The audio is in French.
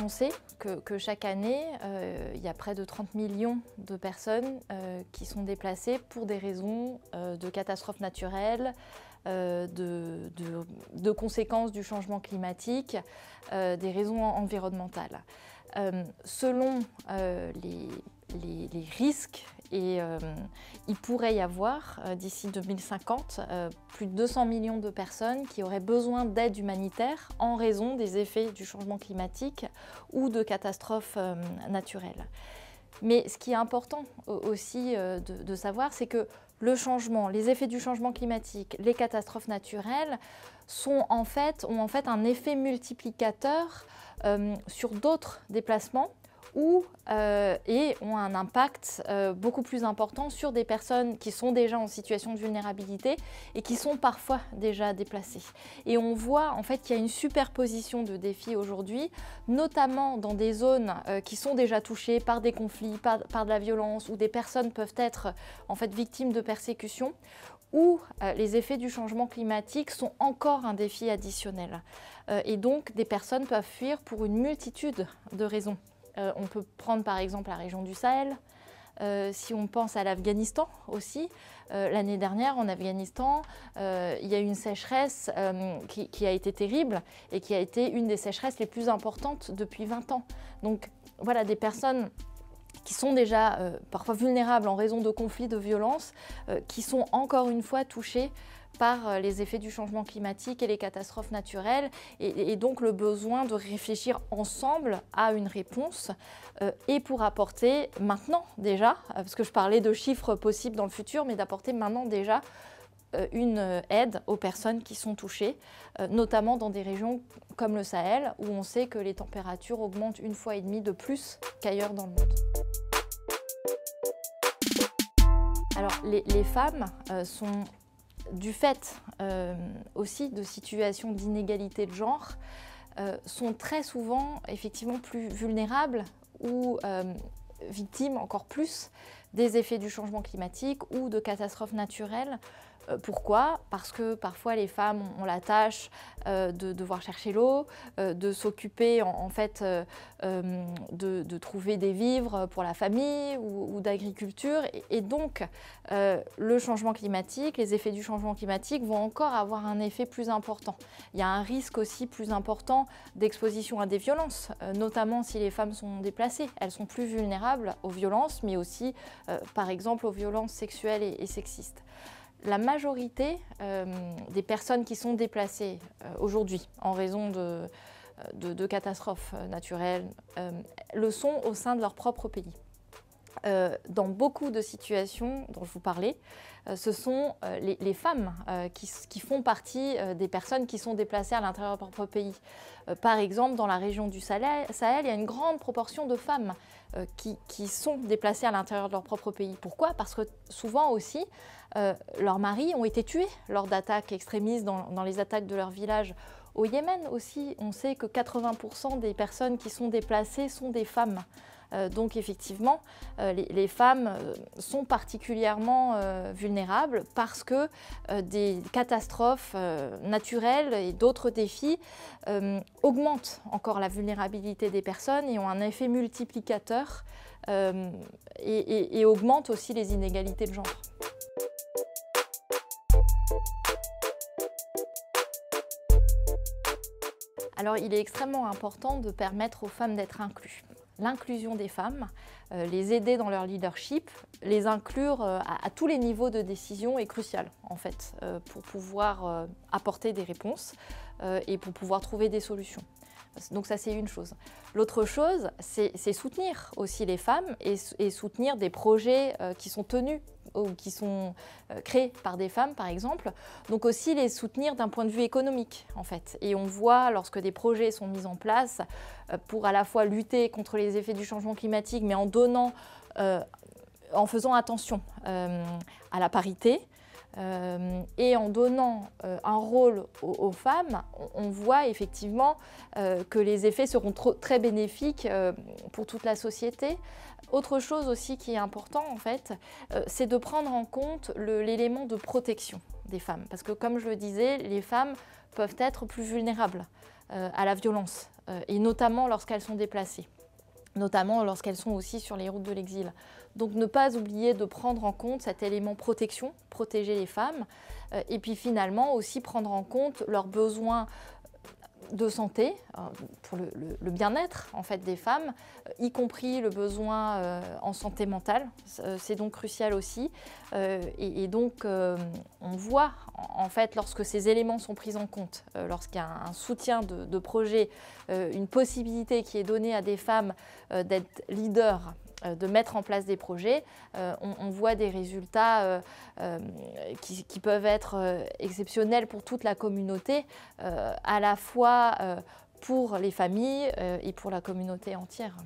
On sait que, chaque année, euh, il y a près de 30 millions de personnes euh, qui sont déplacées pour des raisons euh, de catastrophes naturelles, euh, de, conséquences du changement climatique, euh, des raisons environnementales. Euh, selon les, risques, et il pourrait y avoir d'ici 2050 plus de 200 millions de personnes qui auraient besoin d'aide humanitaire en raison des effets du changement climatique ou de catastrophes naturelles. Mais ce qui est important aussi de savoir, c'est que le changement, les effets du changement climatique, les catastrophes naturelles sont en fait, ont en fait un effet multiplicateur euh, sur d'autres déplacements ou, euh, et ont un impact euh, beaucoup plus important sur des personnes qui sont déjà en situation de vulnérabilité et qui sont parfois déjà déplacées. Et on voit en fait qu'il y a une superposition de défis aujourd'hui, notamment dans des zones euh, qui sont déjà touchées par des conflits, par, de la violence, où des personnes peuvent être en fait victimes de persécutions où les effets du changement climatique sont encore un défi additionnel. et donc, des personnes peuvent fuir pour une multitude de raisons. Euh, on peut prendre par exemple la région du Sahel. Euh, si on pense à l'Afghanistan aussi, euh, l'année dernière en Afghanistan, il y a eu une sécheresse qui, qui, a été terrible et qui a été une des sécheresses les plus importantes depuis 20 ans. Donc voilà, des personnes qui sont déjà parfois vulnérables en raison de conflits, de violences, qui sont encore une fois touchées par euh, les effets du changement climatique et les catastrophes naturelles, et, donc le besoin de réfléchir ensemble à une réponse, euh, et pour apporter maintenant déjà, euh, parce que je parlais de chiffres possibles dans le futur, mais d'apporter maintenant déjà une aide aux personnes qui sont touchées, notamment dans des régions comme le Sahel, où on sait que les températures augmentent une fois et demie de plus qu'ailleurs dans le monde. Alors les femmes sont du fait euh, aussi de situations d'inégalité de genre, euh, sont très souvent effectivement plus vulnérables ou euh, victimes encore plus des effets du changement climatique ou de catastrophes naturelles euh, pourquoi Parce que parfois les femmes ont la tâche euh, de devoir chercher l'eau, euh, de s'occuper en, fait de, trouver des vivres pour la famille ou, d'agriculture. Et, donc le changement climatique, les effets du changement climatique vont encore avoir un effet plus important. Il y a un risque aussi plus important d'exposition à des violences, notamment si les femmes sont déplacées. Elles sont plus vulnérables aux violences, mais aussi par exemple aux violences sexuelles et sexistes la majorité euh, des personnes qui sont déplacées euh, aujourd'hui en raison de, euh, catastrophes naturelles le sont au sein de leur propre pays. Euh, dans beaucoup de situations dont je vous parlais, euh, ce sont euh, les, femmes qui, font partie des personnes qui sont déplacées à l'intérieur de leur propre pays. par exemple, dans la région du Sahel, il y a une grande proportion de femmes qui, sont déplacées à l'intérieur de leur propre pays. Pourquoi Parce que souvent aussi, leurs maris ont été tués lors d'attaques extrémistes dans les attaques de leur village au Yémen aussi, on sait que 80% des personnes qui sont déplacées sont des femmes. Euh, donc effectivement, euh, les, femmes euh, sont particulièrement vulnérables parce que des catastrophes naturelles et d'autres défis augmentent encore la vulnérabilité des personnes et ont un effet multiplicateur et, augmentent aussi les inégalités de genre. Alors il est extrêmement important de permettre aux femmes d'être incluses l'inclusion des femmes, euh, les aider dans leur leadership, les inclure euh, à, tous les niveaux de décision est crucial en fait euh, pour pouvoir apporter des réponses et pour pouvoir trouver des solutions. Donc ça, c'est une chose. L'autre chose, c'est soutenir aussi les femmes et, soutenir des projets euh, qui sont tenus ou qui sont euh, créés par des femmes, par exemple. Donc aussi les soutenir d'un point de vue économique, en fait. Et on voit, lorsque des projets sont mis en place, euh, pour à la fois lutter contre les effets du changement climatique, mais en donnant en faisant attention à la parité, euh, et en donnant euh, un rôle aux, femmes, on, voit effectivement euh, que les effets seront très bénéfiques pour toute la société. Autre chose aussi qui est important en fait, c'est de prendre en compte l'élément de protection des femmes. Parce que comme je le disais, les femmes peuvent être plus vulnérables à la violence, et notamment lorsqu'elles sont déplacées notamment lorsqu'elles sont aussi sur les routes de l'exil. Donc ne pas oublier de prendre en compte cet élément protection, protéger les femmes, euh, et puis finalement aussi prendre en compte leurs besoins de santé, euh, pour le, bien-être en fait des femmes, euh, y compris le besoin euh, en santé mentale. C'est donc crucial aussi. Et, donc on voit en fait lorsque ces éléments sont pris en compte, lorsqu'il y a un, soutien de, de projet, une possibilité qui est donnée à des femmes d'être leaders euh, de mettre en place des projets, euh, on, voit des résultats euh, qui, peuvent être exceptionnels pour toute la communauté, à la fois pour les familles et pour la communauté entière.